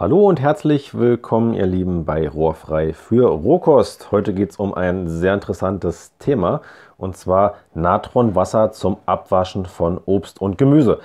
Hallo und herzlich willkommen, ihr Lieben, bei Rohrfrei für Rohkost. Heute geht es um ein sehr interessantes Thema und zwar Natronwasser zum Abwaschen von Obst und Gemüse.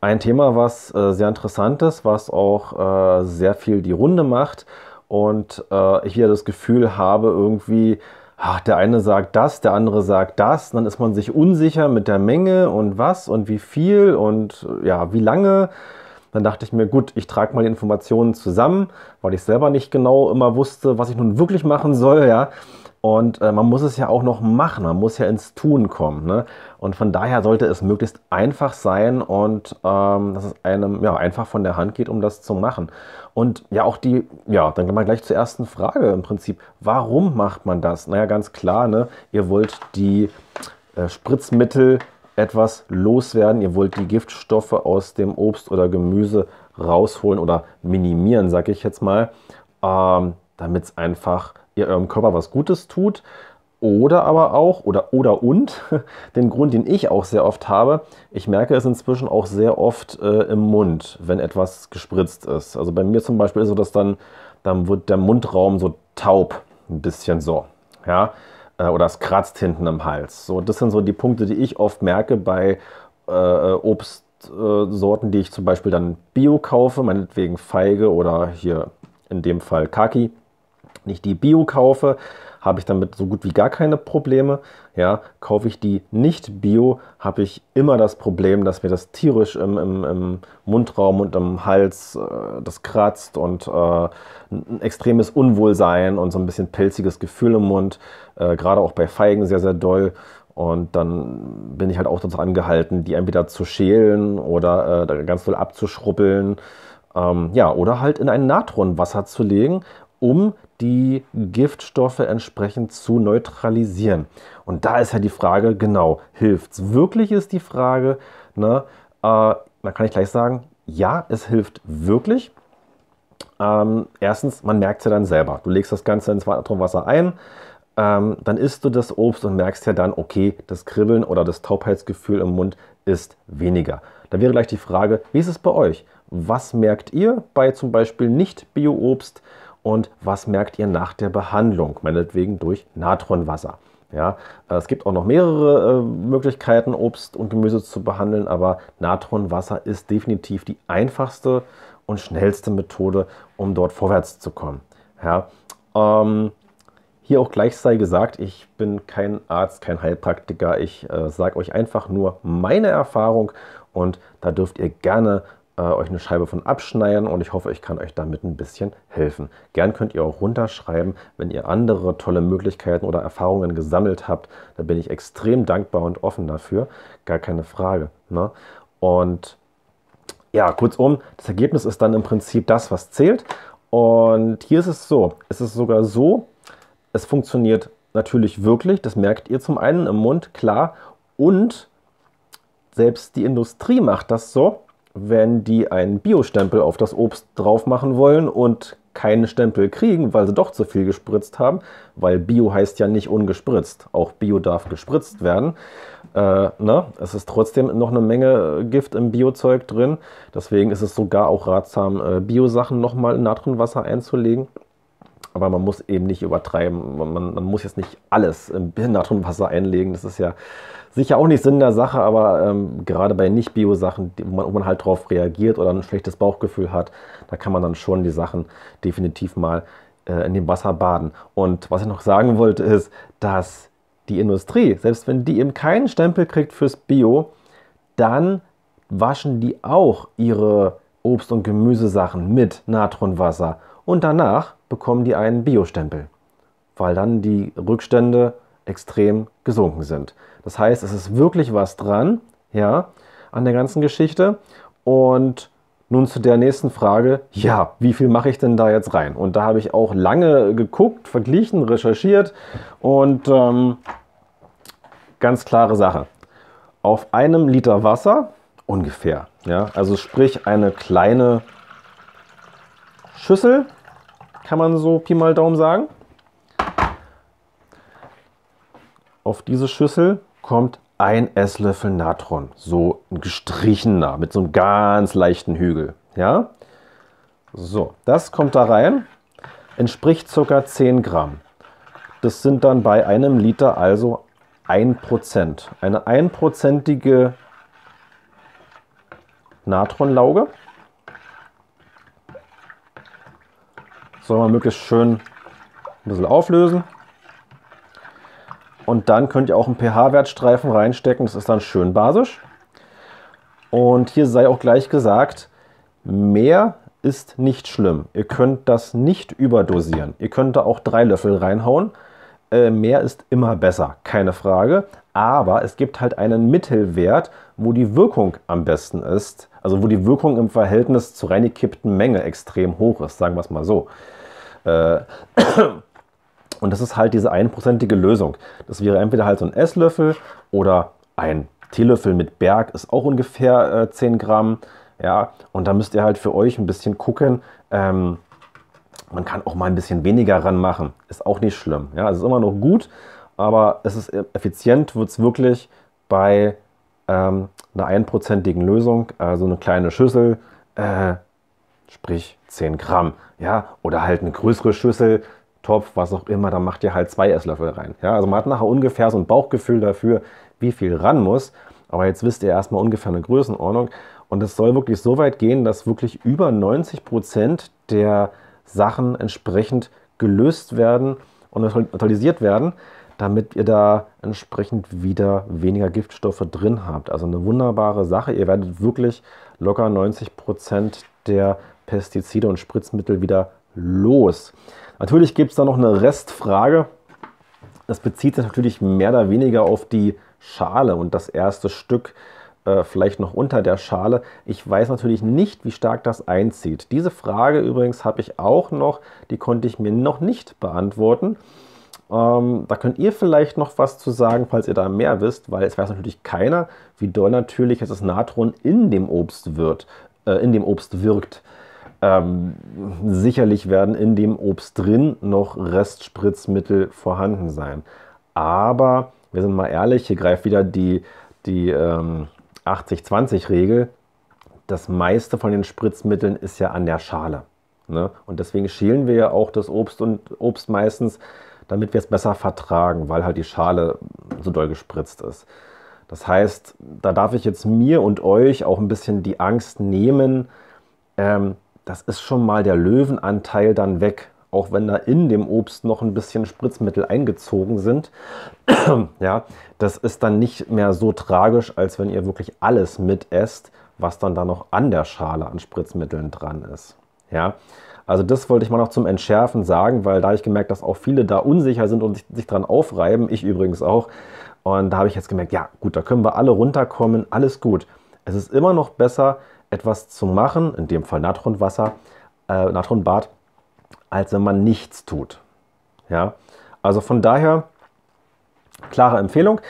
Ein Thema, was äh, sehr interessant ist, was auch äh, sehr viel die Runde macht und äh, ich hier das Gefühl habe, irgendwie, ach, der eine sagt das, der andere sagt das, dann ist man sich unsicher mit der Menge und was und wie viel und ja, wie lange. Dann dachte ich mir, gut, ich trage mal die Informationen zusammen, weil ich selber nicht genau immer wusste, was ich nun wirklich machen soll, ja. Und äh, man muss es ja auch noch machen, man muss ja ins Tun kommen. Ne? Und von daher sollte es möglichst einfach sein und ähm, dass es einem ja, einfach von der Hand geht, um das zu machen. Und ja, auch die, ja, dann gehen wir gleich zur ersten Frage im Prinzip. Warum macht man das? Naja, ganz klar, ne? ihr wollt die äh, Spritzmittel etwas loswerden. Ihr wollt die Giftstoffe aus dem Obst oder Gemüse rausholen oder minimieren, sage ich jetzt mal, ähm, damit es einfach ihr eurem Körper was Gutes tut. Oder aber auch, oder, oder und, den Grund, den ich auch sehr oft habe, ich merke es inzwischen auch sehr oft äh, im Mund, wenn etwas gespritzt ist. Also bei mir zum Beispiel ist so, dass dann, dann wird der Mundraum so taub, ein bisschen so. Ja, äh, oder es kratzt hinten im Hals. So, das sind so die Punkte, die ich oft merke bei äh, Obstsorten, äh, die ich zum Beispiel dann Bio kaufe, meinetwegen Feige oder hier in dem Fall Kaki, nicht die Bio kaufe, habe ich damit so gut wie gar keine Probleme. Ja, kaufe ich die nicht bio, habe ich immer das Problem, dass mir das tierisch im, im, im Mundraum und im Hals äh, das kratzt und äh, ein extremes Unwohlsein und so ein bisschen pelziges Gefühl im Mund, äh, gerade auch bei Feigen sehr, sehr doll. Und dann bin ich halt auch dazu angehalten, die entweder zu schälen oder äh, ganz doll abzuschrubbeln. Ähm, ja, oder halt in ein Natronwasser zu legen, um die Giftstoffe entsprechend zu neutralisieren. Und da ist ja halt die Frage, genau, hilft es? wirklich ist die Frage, ne? Äh, da kann ich gleich sagen, ja, es hilft wirklich. Ähm, erstens, man merkt es ja dann selber. Du legst das Ganze ins Wasser ein, ähm, dann isst du das Obst und merkst ja dann, okay, das Kribbeln oder das Taubheitsgefühl im Mund ist weniger. Da wäre gleich die Frage, wie ist es bei euch? Was merkt ihr bei zum Beispiel nicht Bio-Obst und was merkt ihr nach der Behandlung, meinetwegen durch Natronwasser. Ja, äh, es gibt auch noch mehrere äh, Möglichkeiten, Obst und Gemüse zu behandeln, aber Natronwasser ist definitiv die einfachste und schnellste Methode, um dort vorwärts zu kommen. Ja, ähm, hier auch gleich sei gesagt, ich bin kein Arzt, kein Heilpraktiker. Ich äh, sage euch einfach nur meine Erfahrung und da dürft ihr gerne äh, euch eine Scheibe von abschneiden und ich hoffe, ich kann euch damit ein bisschen helfen. Gern könnt ihr auch runterschreiben, wenn ihr andere tolle Möglichkeiten oder Erfahrungen gesammelt habt. Da bin ich extrem dankbar und offen dafür. Gar keine Frage. Ne? Und ja, kurzum, das Ergebnis ist dann im Prinzip das, was zählt. Und hier ist es so, es ist sogar so, es funktioniert natürlich wirklich, das merkt ihr zum einen im Mund, klar, und selbst die Industrie macht das so, wenn die einen Bio-Stempel auf das Obst drauf machen wollen und keinen Stempel kriegen, weil sie doch zu viel gespritzt haben, weil Bio heißt ja nicht ungespritzt. Auch Bio darf gespritzt werden. Äh, ne? Es ist trotzdem noch eine Menge Gift im Biozeug drin. Deswegen ist es sogar auch ratsam, äh, Bio-Sachen nochmal in Natronwasser einzulegen. Aber man muss eben nicht übertreiben. Man, man muss jetzt nicht alles im Natronwasser einlegen. Das ist ja sicher auch nicht Sinn der Sache, aber ähm, gerade bei Nicht-Bio-Sachen, wo man, wo man halt drauf reagiert oder ein schlechtes Bauchgefühl hat, da kann man dann schon die Sachen definitiv mal äh, in dem Wasser baden. Und was ich noch sagen wollte, ist, dass die Industrie, selbst wenn die eben keinen Stempel kriegt fürs Bio, dann waschen die auch ihre Obst- und Gemüsesachen mit Natronwasser. Und danach bekommen die einen Biostempel, weil dann die Rückstände extrem gesunken sind. Das heißt, es ist wirklich was dran, ja, an der ganzen Geschichte. Und nun zu der nächsten Frage, ja, wie viel mache ich denn da jetzt rein? Und da habe ich auch lange geguckt, verglichen, recherchiert und ähm, ganz klare Sache. Auf einem Liter Wasser ungefähr, ja, also sprich eine kleine Schüssel kann man so Pi mal Daumen sagen. Auf diese Schüssel kommt ein Esslöffel Natron, so ein gestrichener, mit so einem ganz leichten Hügel. Ja? So, das kommt da rein, entspricht ca. 10 Gramm. Das sind dann bei einem Liter also 1%. Eine 1%ige Natronlauge. soll man möglichst schön ein bisschen auflösen. Und dann könnt ihr auch einen pH-Wertstreifen reinstecken, das ist dann schön basisch. Und hier sei auch gleich gesagt, mehr ist nicht schlimm. Ihr könnt das nicht überdosieren. Ihr könnt da auch drei Löffel reinhauen. Äh, mehr ist immer besser, keine Frage. Aber es gibt halt einen Mittelwert, wo die Wirkung am besten ist. Also wo die Wirkung im Verhältnis zur reingekippten Menge extrem hoch ist, sagen wir es mal so. Äh, und das ist halt diese einprozentige Lösung. Das wäre entweder halt so ein Esslöffel oder ein Teelöffel mit Berg ist auch ungefähr 10 äh, Gramm. Ja, und da müsst ihr halt für euch ein bisschen gucken. Ähm, man kann auch mal ein bisschen weniger ranmachen. Ist auch nicht schlimm. Ja, es ist immer noch gut, aber es ist effizient, wird es wirklich bei ähm, einer einprozentigen Lösung, also eine kleine Schüssel, äh, sprich 10 Gramm. Ja, oder halt eine größere Schüssel, Topf, was auch immer, da macht ihr halt zwei Esslöffel rein. Ja, also man hat nachher ungefähr so ein Bauchgefühl dafür, wie viel ran muss. Aber jetzt wisst ihr erstmal ungefähr eine Größenordnung. Und es soll wirklich so weit gehen, dass wirklich über 90 Prozent der Sachen entsprechend gelöst werden und neutralisiert werden, damit ihr da entsprechend wieder weniger Giftstoffe drin habt. Also eine wunderbare Sache. Ihr werdet wirklich locker 90 Prozent der Pestizide und Spritzmittel wieder los? Natürlich gibt es da noch eine Restfrage. Das bezieht sich natürlich mehr oder weniger auf die Schale und das erste Stück äh, vielleicht noch unter der Schale. Ich weiß natürlich nicht, wie stark das einzieht. Diese Frage übrigens habe ich auch noch, die konnte ich mir noch nicht beantworten. Ähm, da könnt ihr vielleicht noch was zu sagen, falls ihr da mehr wisst, weil es weiß natürlich keiner, wie doll natürlich das Natron in dem Obst wird, äh, in dem Obst wirkt. Ähm, sicherlich werden in dem Obst drin noch Restspritzmittel vorhanden sein. Aber wir sind mal ehrlich, hier greift wieder die, die ähm, 80-20-Regel. Das meiste von den Spritzmitteln ist ja an der Schale. Ne? Und deswegen schälen wir ja auch das Obst und Obst meistens, damit wir es besser vertragen, weil halt die Schale so doll gespritzt ist. Das heißt, da darf ich jetzt mir und euch auch ein bisschen die Angst nehmen, ähm, das ist schon mal der Löwenanteil dann weg. Auch wenn da in dem Obst noch ein bisschen Spritzmittel eingezogen sind. ja, das ist dann nicht mehr so tragisch, als wenn ihr wirklich alles mitesst, was dann da noch an der Schale an Spritzmitteln dran ist. Ja, also das wollte ich mal noch zum Entschärfen sagen, weil da ich gemerkt, dass auch viele da unsicher sind und sich, sich dran aufreiben. Ich übrigens auch. Und da habe ich jetzt gemerkt, ja gut, da können wir alle runterkommen, alles gut. Es ist immer noch besser, etwas zu machen, in dem Fall Natronwasser, äh, Natronbad, als wenn man nichts tut. Ja, also von daher klare Empfehlung.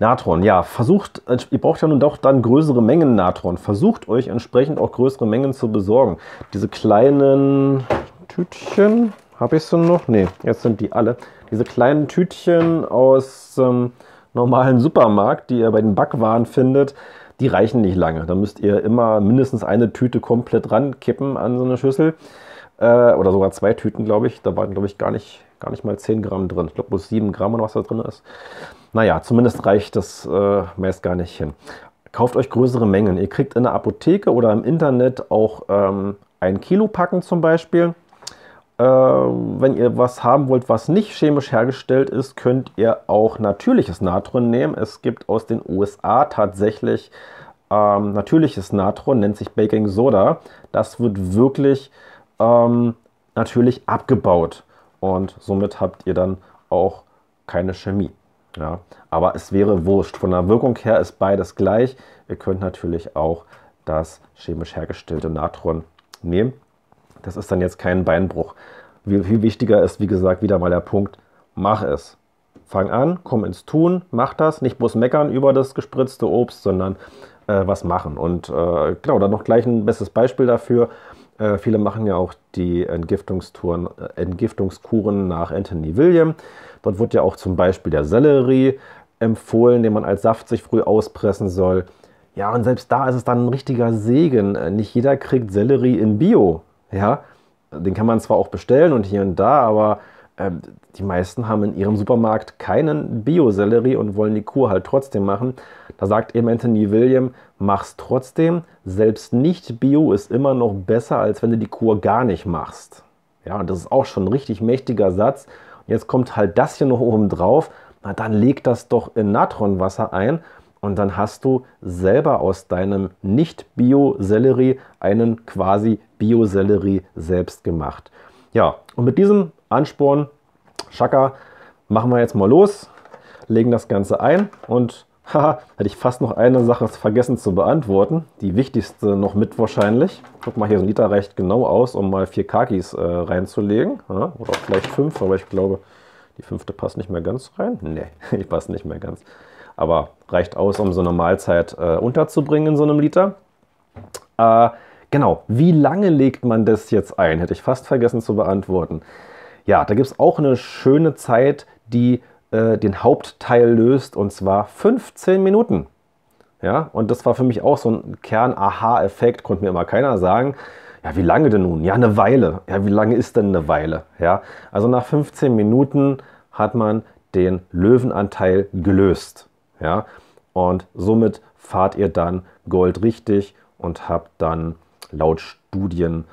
Natron, ja, versucht, ihr braucht ja nun doch dann größere Mengen Natron. Versucht euch entsprechend auch größere Mengen zu besorgen. Diese kleinen Tütchen, habe ich sie noch? Ne, jetzt sind die alle. Diese kleinen Tütchen aus dem ähm, normalen Supermarkt, die ihr bei den Backwaren findet, die reichen nicht lange. Da müsst ihr immer mindestens eine Tüte komplett rankippen an so eine Schüssel. Äh, oder sogar zwei Tüten, glaube ich. Da waren, glaube ich, gar nicht, gar nicht mal 10 Gramm drin. Ich glaube, bloß 7 Gramm oder was da drin ist. Naja, zumindest reicht das äh, meist gar nicht hin. Kauft euch größere Mengen. Ihr kriegt in der Apotheke oder im Internet auch ähm, ein Kilo Packen zum Beispiel. Äh, wenn ihr was haben wollt, was nicht chemisch hergestellt ist, könnt ihr auch natürliches Natron nehmen. Es gibt aus den USA tatsächlich ähm, natürliches Natron, nennt sich Baking Soda. Das wird wirklich ähm, natürlich abgebaut und somit habt ihr dann auch keine Chemie. Ja, aber es wäre wurscht. Von der Wirkung her ist beides gleich. Ihr könnt natürlich auch das chemisch hergestellte Natron nehmen das ist dann jetzt kein Beinbruch. Viel, viel wichtiger ist, wie gesagt, wieder mal der Punkt, mach es. Fang an, komm ins Tun, mach das, nicht bloß meckern über das gespritzte Obst, sondern äh, was machen. Und äh, genau, dann noch gleich ein bestes Beispiel dafür. Äh, viele machen ja auch die Entgiftungstouren, äh, Entgiftungskuren nach Anthony William. Dort wird ja auch zum Beispiel der Sellerie empfohlen, den man als Saft sich früh auspressen soll. Ja, und selbst da ist es dann ein richtiger Segen. Nicht jeder kriegt Sellerie in Bio. Ja, den kann man zwar auch bestellen und hier und da, aber äh, die meisten haben in ihrem Supermarkt keinen Bio-Sellerie und wollen die Kur halt trotzdem machen. Da sagt eben Anthony William, mach's trotzdem. Selbst nicht Bio ist immer noch besser, als wenn du die Kur gar nicht machst. Ja, und das ist auch schon ein richtig mächtiger Satz. Und jetzt kommt halt das hier noch oben drauf. Na, dann leg das doch in Natronwasser ein und dann hast du selber aus deinem Nicht-Bio-Sellerie einen quasi Bio-Sellerie selbst gemacht. Ja, und mit diesem Ansporn, Schakka, machen wir jetzt mal los, legen das Ganze ein und haha, hätte ich fast noch eine Sache vergessen zu beantworten. Die wichtigste noch mit wahrscheinlich. Guck mal, hier so ein Liter reicht genau aus, um mal vier Kakis äh, reinzulegen. Ja, oder vielleicht fünf, aber ich glaube, die fünfte passt nicht mehr ganz rein. Nee, die passt nicht mehr ganz aber reicht aus, um so eine Mahlzeit äh, unterzubringen in so einem Liter. Äh, genau, wie lange legt man das jetzt ein? Hätte ich fast vergessen zu beantworten. Ja, da gibt es auch eine schöne Zeit, die äh, den Hauptteil löst, und zwar 15 Minuten. Ja, und das war für mich auch so ein Kern-Aha-Effekt, konnte mir immer keiner sagen. Ja, wie lange denn nun? Ja, eine Weile. Ja, wie lange ist denn eine Weile? Ja, also nach 15 Minuten hat man den Löwenanteil gelöst. Ja? Und somit fahrt ihr dann Gold richtig und habt dann laut Studien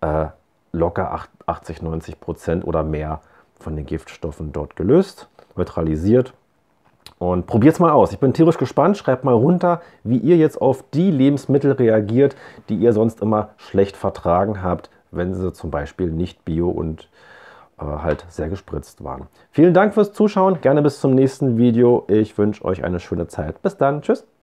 äh, locker 80, 90 Prozent oder mehr von den Giftstoffen dort gelöst, neutralisiert. Und probiert es mal aus. Ich bin tierisch gespannt. Schreibt mal runter, wie ihr jetzt auf die Lebensmittel reagiert, die ihr sonst immer schlecht vertragen habt, wenn sie zum Beispiel nicht bio und aber halt sehr gespritzt waren. Vielen Dank fürs Zuschauen, gerne bis zum nächsten Video. Ich wünsche euch eine schöne Zeit. Bis dann, tschüss.